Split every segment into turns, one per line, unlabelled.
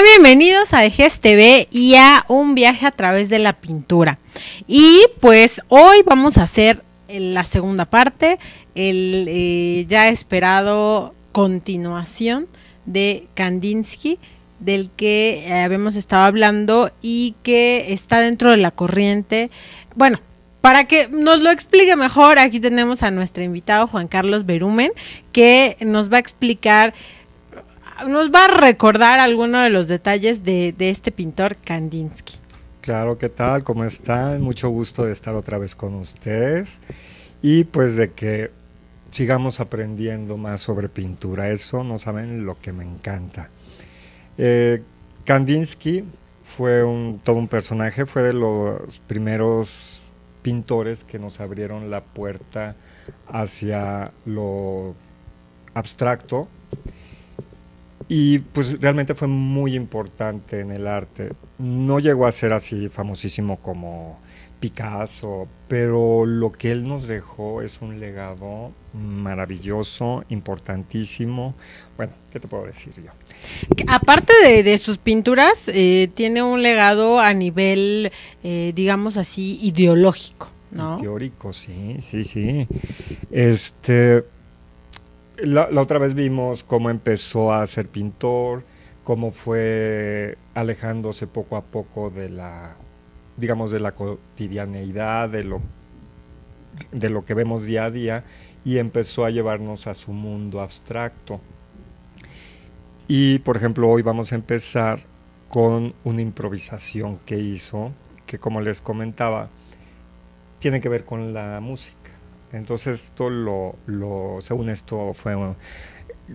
bienvenidos a EGES TV y a un viaje a través de la pintura. Y pues hoy vamos a hacer eh, la segunda parte, el eh, ya esperado continuación de Kandinsky del que eh, habíamos estado hablando y que está dentro de la corriente. Bueno, para que nos lo explique mejor, aquí tenemos a nuestro invitado Juan Carlos Berumen, que nos va a explicar nos va a recordar alguno de los detalles de, este pintor Kandinsky.
Claro, ¿qué tal? ¿Cómo están? Mucho gusto de estar otra vez con ustedes y pues de que sigamos aprendiendo más sobre pintura. Eso no saben lo que me encanta. Eh, Kandinsky fue un, todo un personaje, fue de los primeros pintores que nos abrieron la puerta hacia lo abstracto y pues realmente fue muy importante en el arte. No llegó a ser así famosísimo como Picasso, pero lo que él nos dejó es un legado maravilloso, importantísimo. Bueno, ¿qué te puedo decir yo?
aparte de, sus pinturas, eh, tiene un legado a nivel, eh, digamos así, ideológico, ¿no?
Teórico, sí, sí, sí. Este, la, otra vez vimos cómo empezó a ser pintor, cómo fue alejándose poco a poco de la, digamos, de la cotidianeidad, de lo, de lo que vemos día a día, y empezó a llevarnos a su mundo abstracto. Y, por ejemplo, hoy vamos a empezar con una improvisación que hizo, que como les comentaba, tiene que ver con la música. Entonces, esto lo, según esto, fue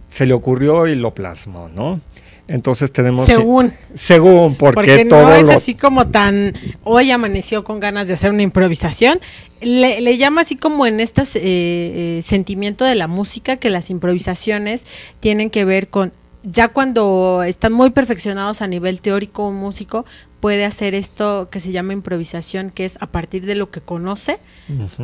se le ocurrió y lo plasmó, ¿no? Entonces tenemos... Según. Según, porque, no es así
como tan... Hoy amaneció con ganas de hacer una improvisación. Le, llama así como en este sentimiento de la música que las improvisaciones tienen que ver con ya cuando están muy perfeccionados a nivel teórico o músico, puede hacer esto que se llama improvisación, que es a partir de lo que conoce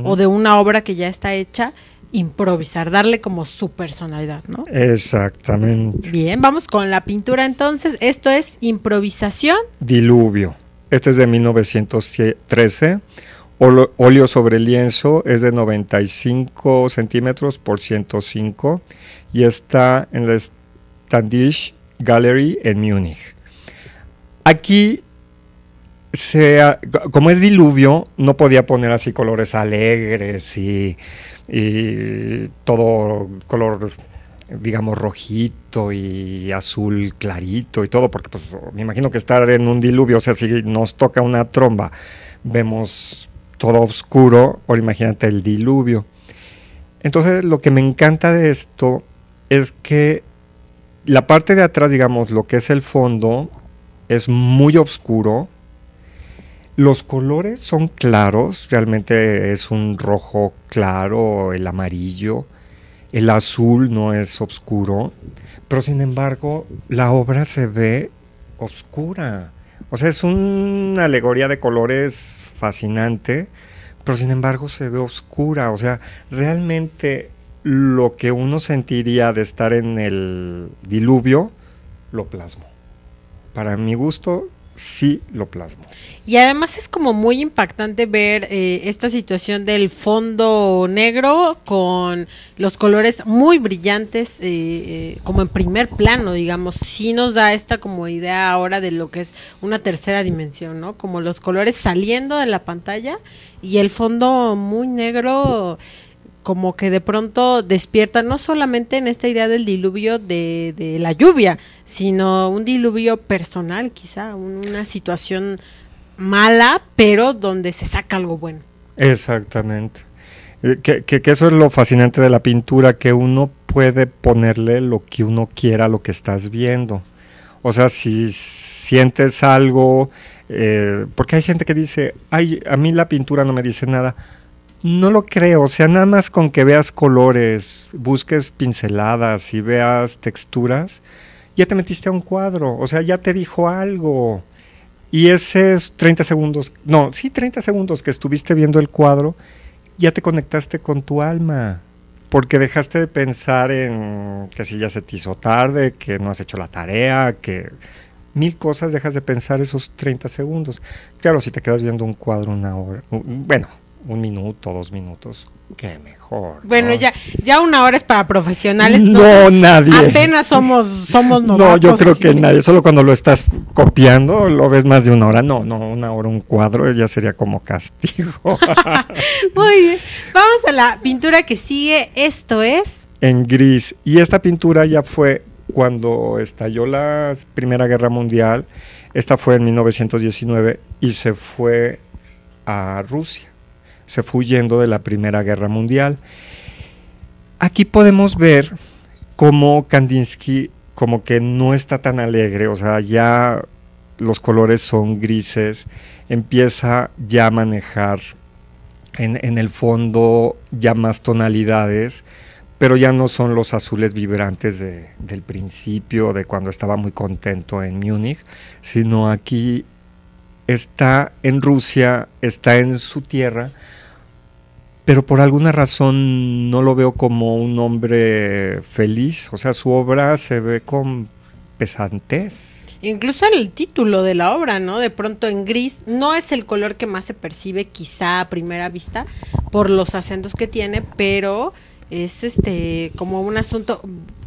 o de una obra que ya está hecha, improvisar, darle como su personalidad, ¿no?
Exactamente.
Bien, vamos con la pintura entonces. Esto es improvisación.
Diluvio. Este es de 1913. óleo sobre lienzo es de 95 centímetros por 105 y está en la Standish Gallery en Múnich. Aquí sea como es diluvio, no podía poner así colores alegres y, todo color digamos, rojito y azul clarito y todo, porque pues, me imagino que estar en un diluvio, o sea, si nos toca una tromba, vemos todo oscuro, o imagínate el diluvio. Entonces, lo que me encanta de esto es que la parte de atrás, digamos, lo que es el fondo, es muy oscuro, los colores son claros, realmente es un rojo claro, el amarillo, el azul no es oscuro, pero sin embargo la obra se ve oscura. O sea, es una alegoría de colores fascinante, pero sin embargo se ve oscura. O sea, realmente lo que uno sentiría de estar en el diluvio, lo plasmo. Para mi gusto, sí lo plasmo.
Y además es como muy impactante ver eh, esta situación del fondo negro con los colores muy brillantes, eh, eh, como en primer plano, digamos. Sí nos da esta como idea ahora de lo que es una tercera dimensión, ¿no? Como los colores saliendo de la pantalla y el fondo muy negro como que de pronto despierta no solamente en esta idea del diluvio de, la lluvia, sino un diluvio personal, quizá, una situación mala, pero donde se saca algo bueno.
Exactamente. Eh, que, eso es lo fascinante de la pintura, que uno puede ponerle lo que uno quiera a lo que estás viendo. O sea, si sientes algo, eh, porque hay gente que dice, ay, a mí la pintura no me dice nada no lo creo, o sea, nada más con que veas colores, busques pinceladas y veas texturas, ya te metiste a un cuadro, o sea, ya te dijo algo. Y esos 30 segundos, no, sí, 30 segundos que estuviste viendo el cuadro, ya te conectaste con tu alma, porque dejaste de pensar en que si ya se te hizo tarde, que no has hecho la tarea, que mil cosas dejas de pensar esos 30 segundos. Claro, si te quedas viendo un cuadro una hora, bueno, un minuto, dos minutos, qué mejor. Bueno,
ya, ya una hora es para profesionales. No, nadie. Apenas somos, somos novatos. No, yo creo que nadie.
Solo cuando lo estás copiando lo ves más de una hora. No, no, una hora, un cuadro ya sería como castigo.
Muy bien. Vamos a la pintura que sigue. Esto es.
En gris. Y esta pintura ya fue cuando estalló la Primera Guerra Mundial. Esta fue en 1919 y se fue a Rusia se fue huyendo de la Primera Guerra Mundial. Aquí podemos ver cómo Kandinsky como que no está tan alegre, o sea, ya los colores son grises, empieza ya a manejar en, el fondo ya más tonalidades, pero ya no son los azules vibrantes del principio, de cuando estaba muy contento en Múnich, sino aquí está en Rusia, está en su tierra, pero por alguna razón no lo veo como un hombre feliz, o sea, su obra se ve con pesantez.
Incluso el título de la obra, ¿no? De pronto en gris, no es el color que más se percibe quizá a primera vista por los acentos que tiene, pero es este como un asunto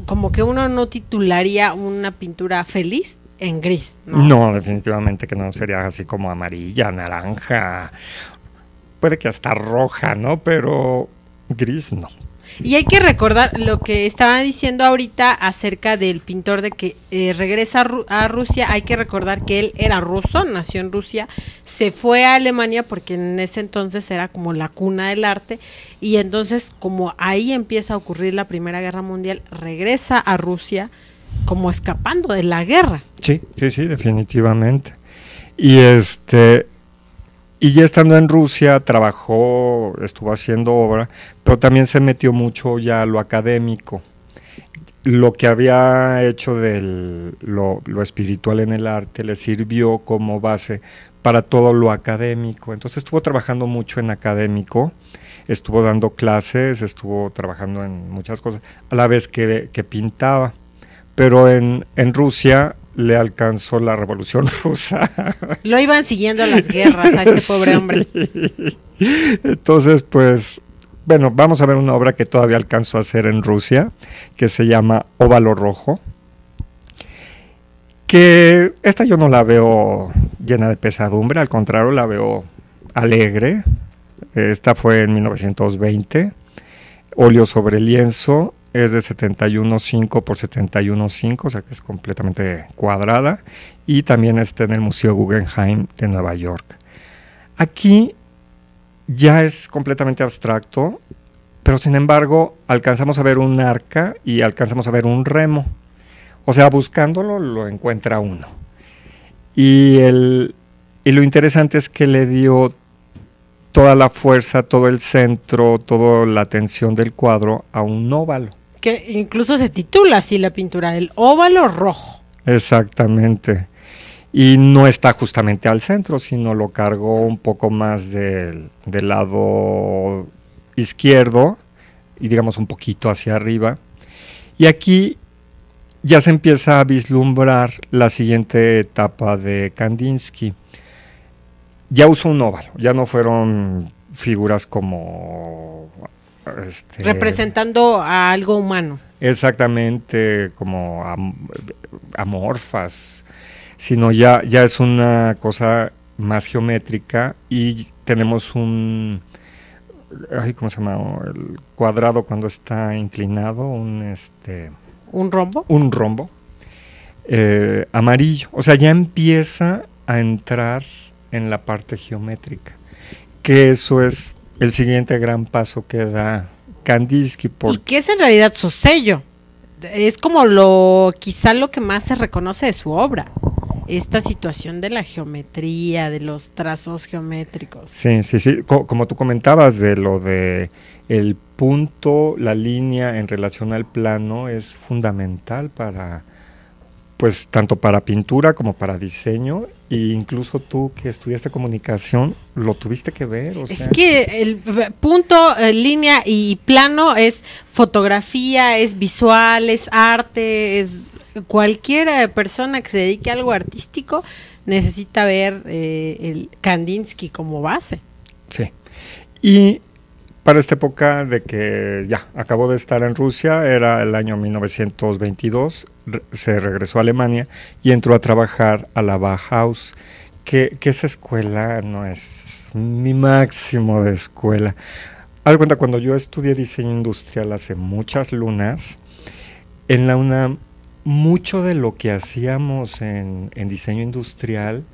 como que uno no titularía una pintura feliz en gris, ¿no?
No, definitivamente que no sería así como amarilla, naranja puede que hasta roja, ¿no? Pero gris no.
Y hay que recordar lo que estaban diciendo ahorita acerca del pintor de que eh, regresa a, Rusia. Hay que recordar que él era ruso, nació en Rusia, se fue a Alemania porque en ese entonces era como la cuna del arte. Y entonces como ahí empieza a ocurrir la Primera Guerra Mundial, regresa a Rusia como escapando de la guerra.
Sí, sí, sí, definitivamente. Y este, y ya estando en Rusia, trabajó, estuvo haciendo obra, pero también se metió mucho ya a lo académico. Lo que había hecho de lo, espiritual en el arte le sirvió como base para todo lo académico. Entonces estuvo trabajando mucho en académico, estuvo dando clases, estuvo trabajando en muchas cosas, a la vez que, que pintaba. Pero en, en Rusia le alcanzó la revolución rusa.
Lo iban siguiendo las guerras a este pobre hombre.
Entonces, pues, bueno, vamos a ver una obra que todavía alcanzó a hacer en Rusia, que se llama Óvalo Rojo, que esta yo no la veo llena de pesadumbre, al contrario, la veo alegre. Esta fue en 1920, óleo sobre lienzo, es de 71.5 por 71.5, o sea que es completamente cuadrada, y también está en el Museo Guggenheim de Nueva York. Aquí ya es completamente abstracto, pero sin embargo alcanzamos a ver un arca y alcanzamos a ver un remo. O sea, buscándolo lo encuentra uno. Y, el, lo interesante es que le dio toda la fuerza, todo el centro, toda la atención del cuadro a un óvalo
que incluso se titula así la pintura, el óvalo rojo.
Exactamente. Y no está justamente al centro, sino lo cargó un poco más del, del lado izquierdo y digamos un poquito hacia arriba. Y aquí ya se empieza a vislumbrar la siguiente etapa de Kandinsky. Ya usó un óvalo, ya no fueron figuras como este,
representando a algo humano.
Exactamente, como amorfas, sino ya, ya es una cosa más geométrica y tenemos un, ¿cómo se llama? El cuadrado cuando está inclinado, un este... ¿Un rombo? Un rombo. Eh, amarillo. O sea, ya empieza a entrar en la parte geométrica. Que eso es el siguiente gran paso que da Kandinsky. porque
Y es en realidad su sello. Es como lo, quizá lo que más se reconoce de su obra. Esta situación de la geometría, de los trazos geométricos.
Sí, sí, sí. como tú comentabas de lo de el punto, la línea en relación al plano es fundamental para, pues tanto para pintura como para diseño y incluso tú que estudiaste comunicación, lo tuviste que ver. es que
el punto, eh, línea y plano es fotografía, es visual, es arte, es cualquier persona que se dedique a algo artístico necesita ver eh, el Kandinsky como base.
Sí. Y para esta época de que ya acabó de estar en Rusia, era el año 1922, se regresó a Alemania y entró a trabajar a la Bauhaus, que, esa escuela no es mi máximo de escuela. Haz cuenta, cuando yo estudié diseño industrial hace muchas lunas, en la una mucho de lo que hacíamos en diseño industrial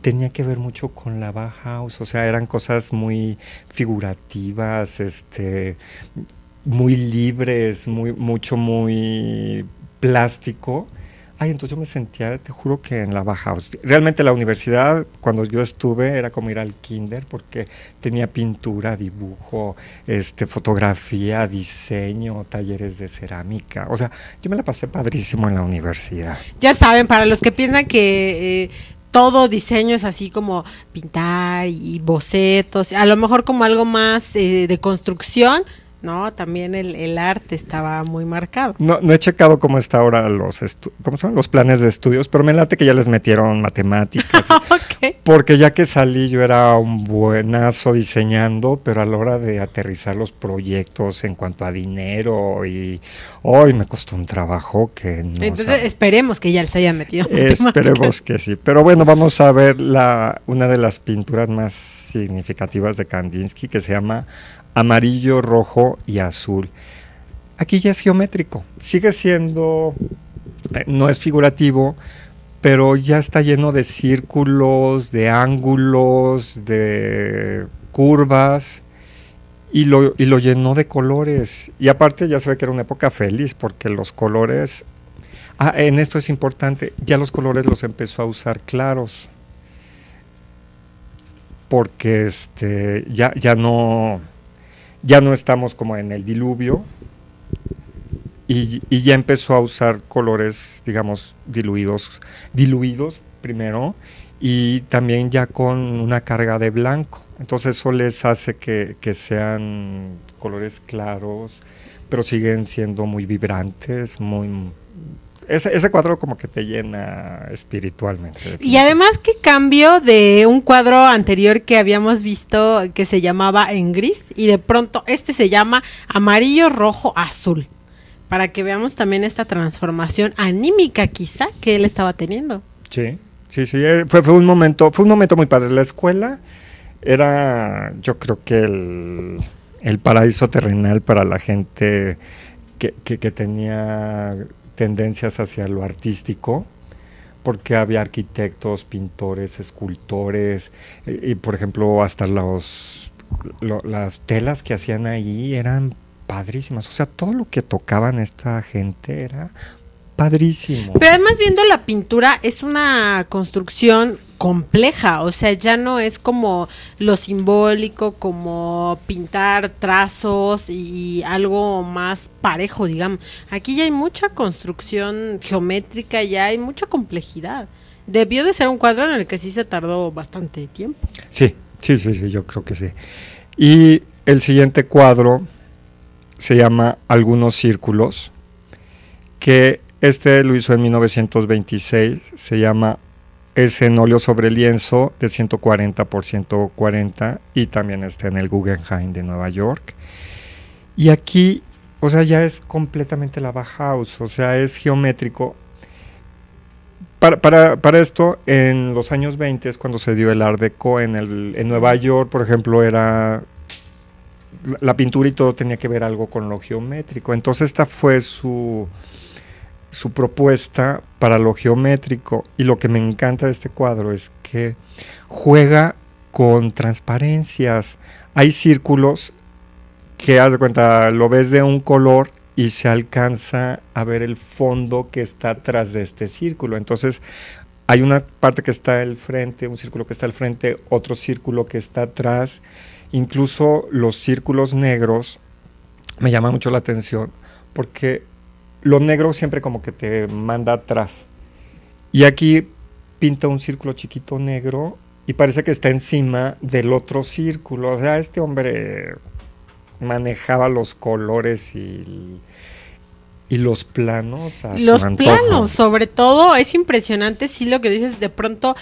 tenía que ver mucho con la Bauhaus, o sea, eran cosas muy figurativas, este, muy libres, muy, mucho, muy plástico. Ay, entonces yo me sentía, te juro que en la Bauhaus. Realmente la universidad, cuando yo estuve, era como ir al kinder porque tenía pintura, dibujo, este, fotografía, diseño, talleres de cerámica. O sea, yo me la pasé padrísimo en la universidad.
Ya saben, para los que piensan que eh, todo diseño es así como pintar y bocetos, a lo mejor como algo más eh, de construcción, no, también el, arte estaba muy marcado.
No, no he checado cómo está ahora los cómo son los planes de estudios, pero me late que ya les metieron matemáticas. Porque ya que salí yo era un buenazo diseñando, pero a la hora de aterrizar los proyectos en cuanto a dinero y hoy me costó un trabajo que no. Entonces
esperemos que ya les haya metido. Esperemos
que sí. Pero bueno, vamos a ver la una de las pinturas más significativas de Kandinsky que se llama amarillo, rojo y azul. Aquí ya es geométrico, sigue siendo, eh, no es figurativo, pero ya está lleno de círculos, de ángulos, de curvas. Y lo, llenó de colores. Y aparte ya se ve que era una época feliz porque los colores Ah, en esto es importante, ya los colores los empezó a usar claros. Porque este, ya, ya no ya no estamos como en el diluvio y, ya empezó a usar colores, digamos, diluidos, diluidos primero y también ya con una carga de blanco. Entonces eso les hace que, que sean colores claros, pero siguen siendo muy vibrantes, muy ese, ese cuadro como que te llena espiritualmente. Y además
que cambio de un cuadro anterior que habíamos visto que se llamaba en gris y de pronto este se llama amarillo, rojo, azul. Para que veamos también esta transformación anímica quizá que él estaba teniendo.
Sí, sí, sí, eh, fue, un momento, fue un momento muy padre. La escuela era yo creo que el, paraíso terrenal para la gente que tenía tendencias hacia lo artístico, porque había arquitectos, pintores, escultores, eh, y, por ejemplo hasta los, las telas que hacían ahí eran padrísimas, o sea, todo lo que tocaban esta gente era padrísimo. Pero
además viendo la pintura es una construcción compleja, o sea, ya no es como lo simbólico, como pintar trazos y algo más parejo, digamos. Aquí ya hay mucha construcción geométrica, ya hay mucha complejidad. Debió de ser un cuadro en el que sí se tardó bastante tiempo.
Sí, sí, sí, sí, yo creo que sí. Y el siguiente cuadro se llama Algunos Círculos, que este lo hizo en 1926, se llama es en óleo sobre lienzo de 140 por 140 y también está en el Guggenheim de Nueva York. Y aquí, o sea, ya es completamente la Bauhaus, o sea, es geométrico. Para, esto, en los años 20 cuando se dio el Art Deco en, el, en Nueva York, por ejemplo, era la pintura y todo tenía que ver algo con lo geométrico. Entonces esta fue su su propuesta para lo geométrico y lo que me encanta de este cuadro es que juega con transparencias. Hay círculos que haz de cuenta, lo ves de un color y se alcanza a ver el fondo que está tras de este círculo. Entonces, hay una parte que está al frente, un círculo que está al frente, otro círculo que está atrás. Incluso los círculos negros me llama mucho la atención porque lo negro siempre como que te manda atrás. Y aquí pinta un círculo chiquito negro y parece que está encima del otro círculo. O sea, este hombre manejaba los colores y, y los planos. los planos,
sobre todo, es impresionante, sí, lo que dices, de pronto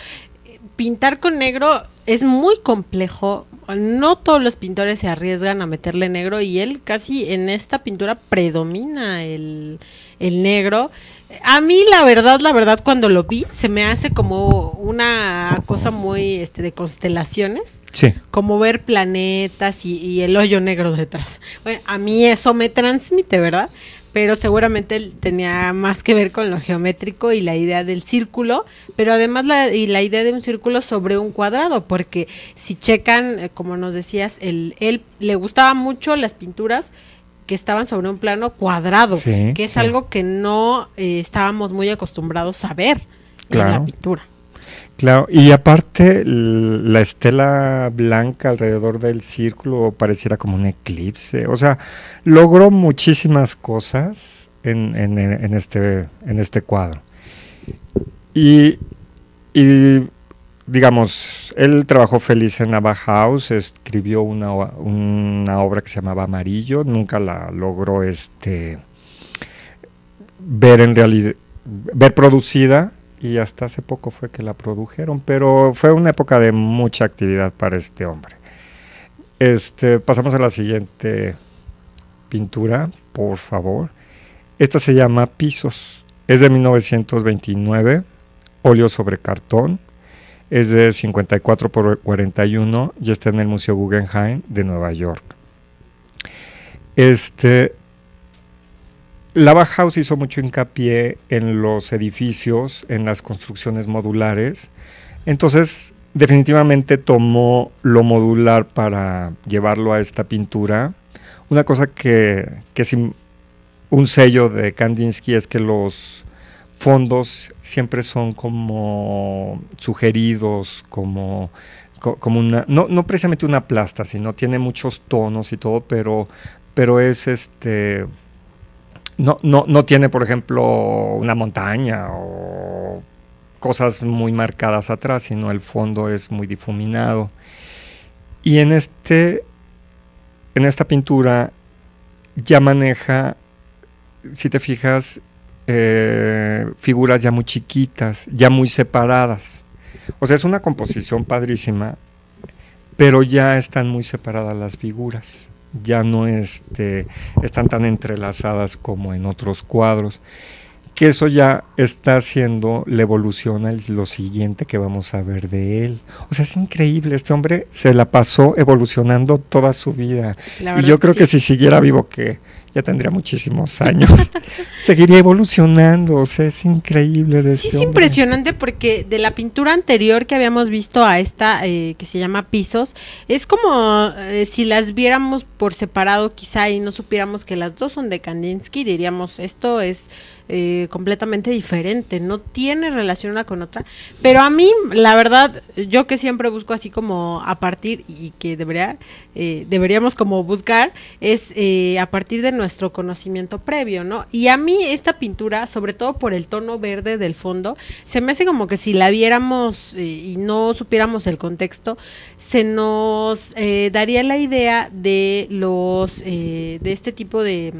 pintar con negro es muy complejo. No todos los pintores se arriesgan a meterle negro y él casi en esta pintura predomina el, negro. A mí la verdad, la verdad, cuando lo vi, se me hace como una cosa muy este, de constelaciones. Como ver planetas y, y el hoyo negro detrás. Bueno, a mí eso me transmite, ¿verdad? pero seguramente tenía más que ver con lo geométrico y la idea del círculo, pero además la, y la idea de un círculo sobre un cuadrado, porque si checan, eh, como nos decías, él, él le gustaba mucho las pinturas que estaban sobre un plano cuadrado, que es algo que no eh, estábamos muy acostumbrados a ver en la pintura.
Claro, y aparte la estela blanca alrededor del círculo pareciera como un eclipse, o sea, logró muchísimas cosas en, este, este, cuadro. Y, digamos, él trabajó feliz en Nava House, escribió una, una obra que se llamaba Amarillo, nunca la logró este, ver, en ver producida y hasta hace poco fue que la produjeron, pero fue una época de mucha actividad para este hombre. Este, pasamos a la siguiente pintura, por favor. Esta se llama Pisos. Es de 1929, óleo sobre cartón. Es de 54 por 41 y está en el Museo Guggenheim de Nueva York. Este, la Bauhaus hizo mucho hincapié en los edificios, en las construcciones modulares. Entonces, definitivamente tomó lo modular para llevarlo a esta pintura. Una cosa que, que es un sello de Kandinsky es que los fondos siempre son como sugeridos, como, como una, no, precisamente una plasta, sino tiene muchos tonos y todo, pero, pero es este no, tiene, por ejemplo, una montaña o cosas muy marcadas atrás, sino el fondo es muy difuminado. Y en, este, en esta pintura ya maneja, si te fijas, eh, figuras ya muy chiquitas, ya muy separadas. O sea, es una composición padrísima, pero ya están muy separadas las figuras ya no este, están tan entrelazadas como en otros cuadros. Que eso ya está haciendo la evolución lo siguiente que vamos a ver de él. O sea, es increíble, este hombre se la pasó evolucionando toda su vida.
y yo creo que, que si siguiera vivo, que
ya tendría muchísimos años, seguiría evolucionando, o sea, es increíble. sí, este es
impresionante porque de la pintura anterior que habíamos visto a esta, eh, que se llama Pisos, es como eh, si las viéramos por separado quizá y no supiéramos que las dos son de Kandinsky, diríamos, esto es eh, completamente diferente, no tiene relación una con otra, pero a mí, la verdad, yo que siempre busco así como a partir, y que debería, deberíamos como buscar, es a partir de nuestro conocimiento previo, ¿no? Y a mí esta pintura, sobre todo por el tono verde del fondo, se me hace como que si la viéramos eh, y no supiéramos el contexto, se nos eh, daría la idea de los, eh, de este tipo de,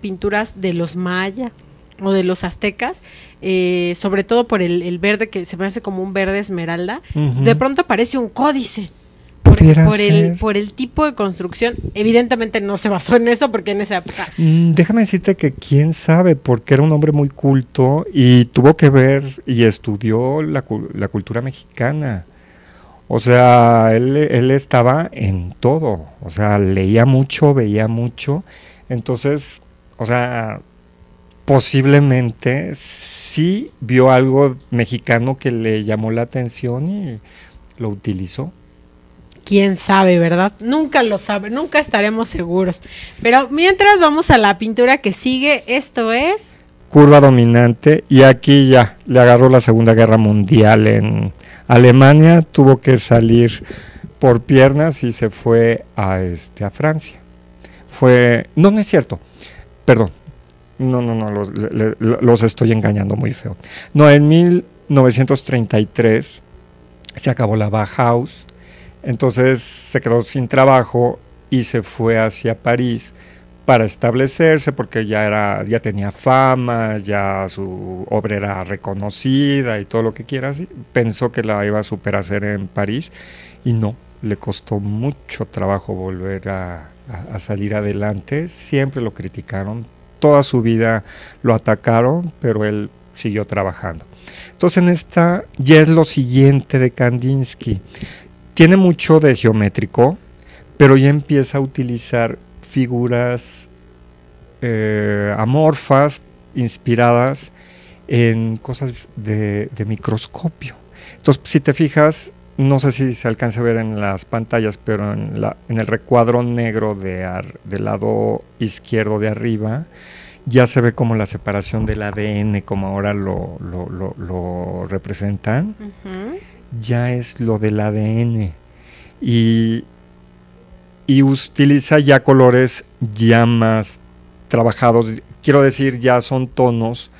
pinturas de los mayas o de los aztecas, sobre todo por el, el, verde que se me hace como un verde esmeralda, de pronto parece un códice por, el, tipo de construcción, evidentemente no se basó en eso porque en esa época...
Mm, déjame decirte que quién sabe, porque era un hombre muy culto y tuvo que ver y estudió la, cultura mexicana. O sea, él, él, estaba en todo. O sea, leía mucho, veía mucho. Entonces, o sea, posiblemente sí vio algo mexicano que le llamó la atención y lo utilizó
quién sabe, ¿verdad? Nunca lo sabe, nunca estaremos seguros. Pero mientras vamos a la pintura que sigue, esto es...
Curva dominante y aquí ya le agarró la Segunda Guerra Mundial en Alemania, tuvo que salir por piernas y se fue a, este, a Francia. Fue, no, no es cierto, perdón, no, no, no, los, los estoy engañando muy feo. No, en 1933 se acabó la Bauhaus, entonces se quedó sin trabajo y se fue hacia París para establecerse porque ya era ya tenía fama, ya su obra era reconocida y todo lo que quiera. Pensó que la iba a superhacer en París y no, le costó mucho trabajo volver a, a salir adelante. Siempre lo criticaron, toda su vida lo atacaron, pero él siguió trabajando. Entonces en esta ya es lo siguiente de Kandinsky. Tiene mucho de geométrico, pero ya empieza a utilizar figuras eh, amorfas inspiradas en cosas de, microscopio. Entonces, si te fijas, no sé si se alcanza a ver en las pantallas, pero en, la, en el recuadro negro de ar, del lado izquierdo de arriba ya se ve como la separación del ADN, como ahora lo, representan ya es lo del ADN y, y utiliza ya colores ya más trabajados, quiero decir, ya son tonos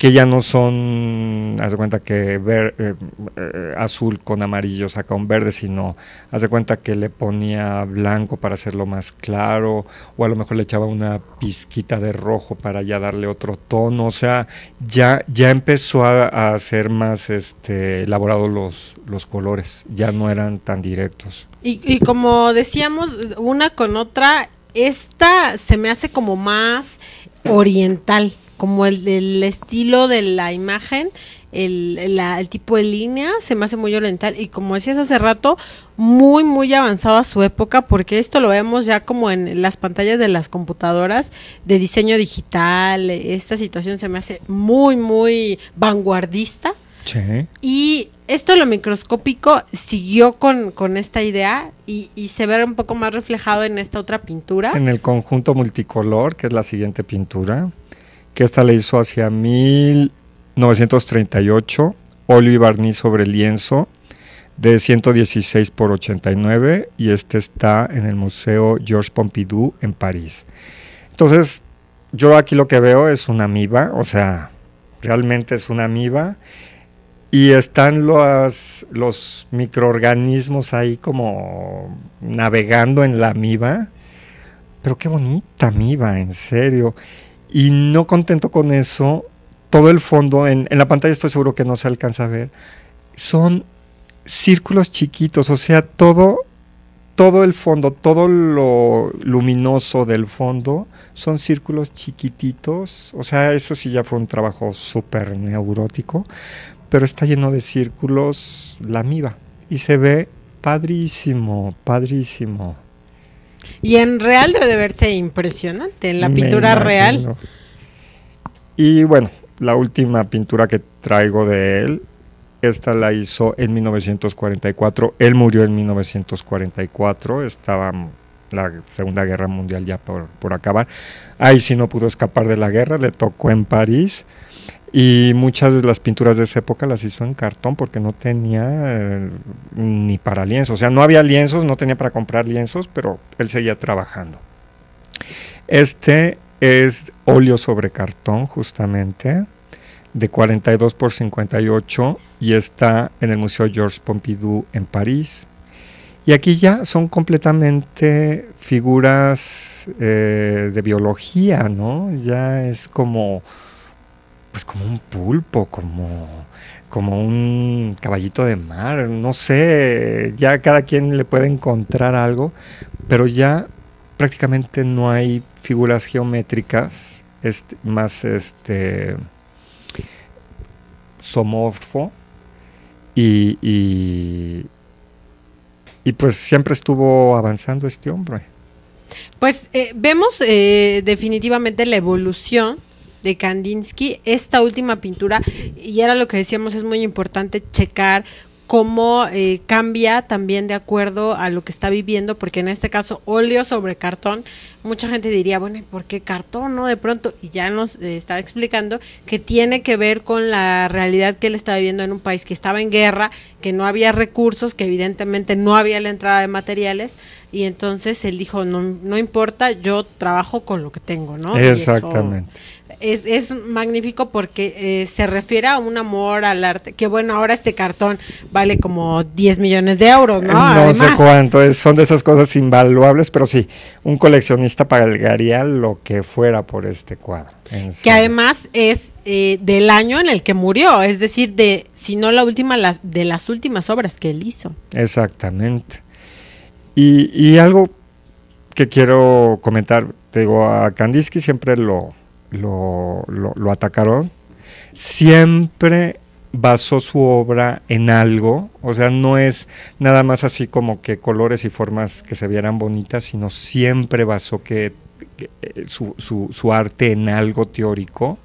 que ya no son, haz de cuenta que ver, eh, eh, azul con amarillo saca un verde, sino haz de cuenta que le ponía blanco para hacerlo más claro, o a lo mejor le echaba una pizquita de rojo para ya darle otro tono, o sea, ya, ya empezó a, ser más este, elaborados los, los colores, ya no eran tan directos.
Y, y como decíamos, una con otra, esta se me hace como más oriental como el, estilo de la imagen, el, tipo de línea se me hace muy oriental y como decías hace rato, muy, muy avanzado a su época porque esto lo vemos ya como en las pantallas de las computadoras de diseño digital, esta situación se me hace muy, muy vanguardista. Sí. Y esto lo microscópico siguió con, con esta idea y, y, se ve un poco más reflejado en esta otra pintura. En
el conjunto multicolor, que es la siguiente pintura que esta la hizo hacia 1938, óleo y barniz sobre lienzo de 116 por 89 y este está en el Museo Georges Pompidou en París. Entonces, yo aquí lo que veo es una amiba, o sea, realmente es una amiba y están los, los microorganismos ahí como navegando en la amiba. Pero qué bonita amiba, en serio. Y no contento con eso, todo el fondo, en, la pantalla estoy seguro que no se alcanza a ver, son círculos chiquitos, o sea, todo todo el fondo, todo lo luminoso del fondo son círculos chiquititos. O sea, eso sí ya fue un trabajo súper neurótico, pero está lleno de círculos, la miba. Y se ve padrísimo, padrísimo.
Y en real debe verse impresionante, en la pintura real.
Y bueno, la última pintura que traigo de él, esta la hizo en 1944, él murió en 1944, estaba la Segunda Guerra Mundial ya por, por acabar. Ahí sí no pudo escapar de la guerra, le tocó en París. Y muchas de las pinturas de esa época las hizo en cartón porque no tenía eh, ni para lienzos. O sea, no había lienzos, no tenía para comprar lienzos, pero él seguía trabajando. Este es óleo sobre cartón, justamente, de 42 por 58 y está en el Museo Georges Pompidou en París. Y aquí ya son completamente figuras eh, de biología, ¿no? Ya es como pues como un pulpo, como, como un caballito de mar, no sé, ya cada quien le puede encontrar algo, pero ya prácticamente no hay figuras geométricas es este, más este somorfo y, y, pues siempre estuvo avanzando este hombre.
Pues eh, vemos eh, definitivamente la evolución de Kandinsky, esta última pintura, y era lo que decíamos, es muy importante checar cómo eh, cambia también de acuerdo a lo que está viviendo, porque en este caso óleo sobre cartón, mucha gente diría, bueno, ¿y por qué cartón? No, de pronto, y ya nos eh, está explicando que tiene que ver con la realidad que él estaba viviendo en un país que estaba en guerra, que no había recursos, que evidentemente no había la entrada de materiales, y entonces él dijo, no, no importa, yo trabajo con lo que tengo, ¿no? Exactamente es, magnífico porque eh, se refiere a un amor al arte. Que bueno, ahora este cartón vale como 10 millones de euros, ¿no? No sé cuánto,
es, son de esas cosas invaluables, pero sí, un coleccionista pagaría lo que fuera por este cuadro.
Que además es eh, del año en el que murió, es decir, de, si no la última, de las últimas obras que él hizo.
Exactamente. Y, y algo que quiero comentar, te digo, a Kandinsky siempre lo, lo, lo, atacaron, siempre basó su obra en algo, o sea, no es nada más así como que colores y formas que se vieran bonitas, sino siempre basó que, eh, su, arte en algo teórico,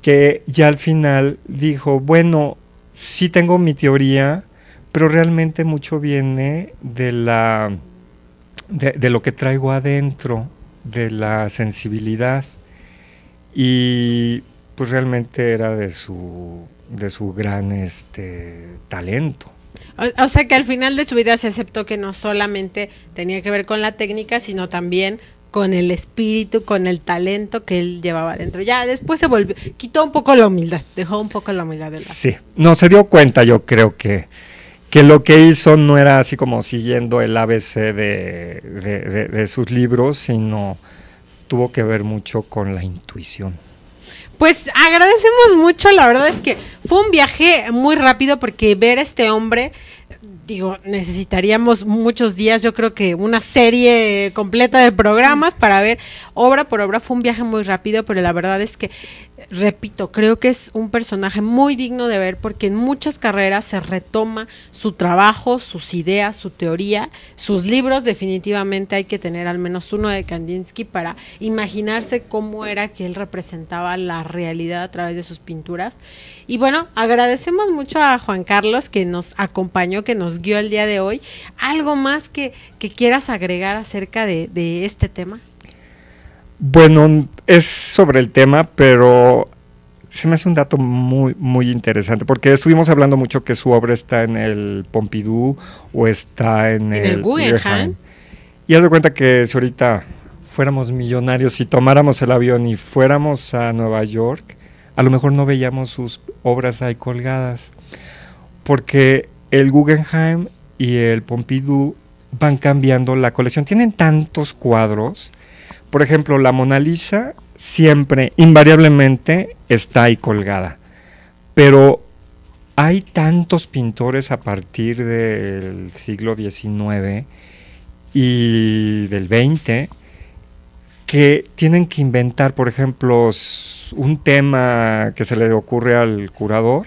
que ya al final dijo, bueno, sí tengo mi teoría, pero realmente mucho viene de, la, de lo que traigo adentro, de la sensibilidad. Y pues realmente era de su, de su gran este, talento.
O, sea que al final de su vida se aceptó que no solamente tenía que ver con la técnica, sino también con el espíritu, con el talento que él llevaba dentro. Ya después se volvió, quitó un poco la humildad, dejó un poco la humildad
Sí, no se dio cuenta, yo creo que, que lo que hizo no era así como siguiendo el ABC de sus libros, sino tuvo que ver mucho con la intuición.
Pues agradecemos mucho, la verdad es que fue un viaje muy rápido porque ver a este hombre, digo, necesitaríamos muchos días, yo creo que una serie completa de programas para ver obra por obra, fue un viaje muy rápido, pero la verdad es que repito, creo que es un personaje muy digno de ver porque en muchas carreras se retoma su trabajo, sus ideas, su teoría, sus libros. Definitivamente hay que tener al menos uno de Kandinsky para imaginarse cómo era que él representaba la realidad a través de sus pinturas. Y bueno, agradecemos mucho a Juan Carlos que nos acompañó, que nos guió el día de hoy. ¿Algo más que, que quieras agregar acerca de este tema?
Bueno, es sobre el tema, pero se me hace un dato muy, muy interesante, porque estuvimos hablando mucho que su obra está en el Pompidou o está en, el, Guggenheim. Y haz de cuenta que si ahorita fuéramos millonarios y tomáramos el avión y fuéramos a Nueva York, a lo mejor no veíamos sus obras ahí colgadas, porque el Guggenheim y el Pompidou van cambiando la colección. Tienen tantos cuadros por ejemplo, la Mona Lisa siempre, invariablemente, está ahí colgada. Pero hay tantos pintores a partir del siglo XIX y del XX que tienen que inventar, por ejemplo, un tema que se le ocurre al curador.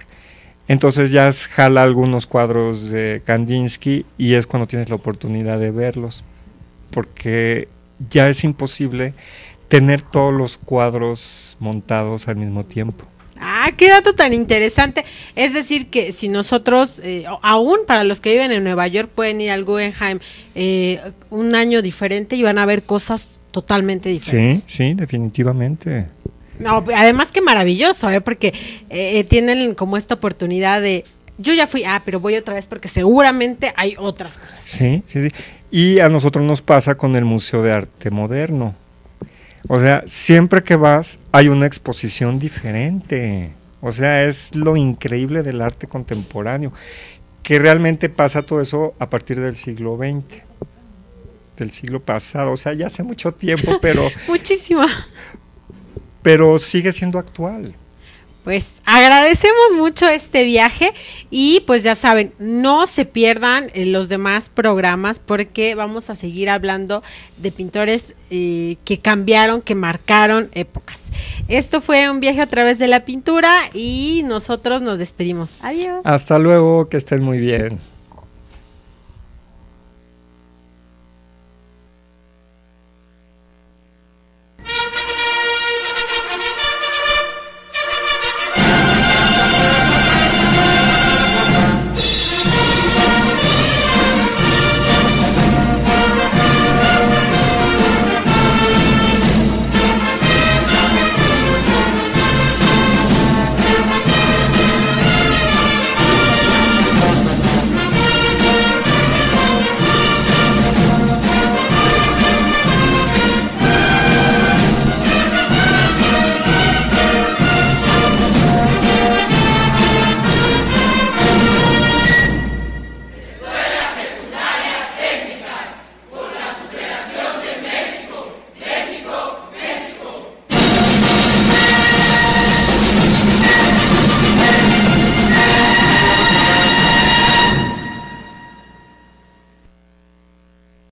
Entonces ya jala algunos cuadros de Kandinsky y es cuando tienes la oportunidad de verlos. Porque ya es imposible tener todos los cuadros montados al mismo tiempo.
Ah, qué dato tan interesante. Es decir, que si nosotros, eh, aún para los que viven en Nueva York, pueden ir al Guggenheim eh, un año diferente y van a ver cosas totalmente diferentes.
Sí, sí, definitivamente.
No, además qué maravilloso, ¿eh? porque eh, tienen como esta oportunidad de yo ya fui, ah, pero voy otra vez porque seguramente hay otras cosas.
Sí, sí, sí. Y a nosotros nos pasa con el Museo de Arte Moderno. O sea, siempre que vas hay una exposición diferente. O sea, es lo increíble del arte contemporáneo, que realmente pasa todo eso a partir del siglo XX, del siglo pasado. O sea, ya hace mucho tiempo, pero...
Muchísimo.
Pero sigue siendo actual
pues agradecemos mucho este viaje y pues ya saben, no se pierdan eh, los demás programas porque vamos a seguir hablando de pintores eh, que cambiaron, que marcaron épocas. Esto fue un viaje a través de la pintura y nosotros nos despedimos. Adiós.
Hasta luego, que estén muy bien.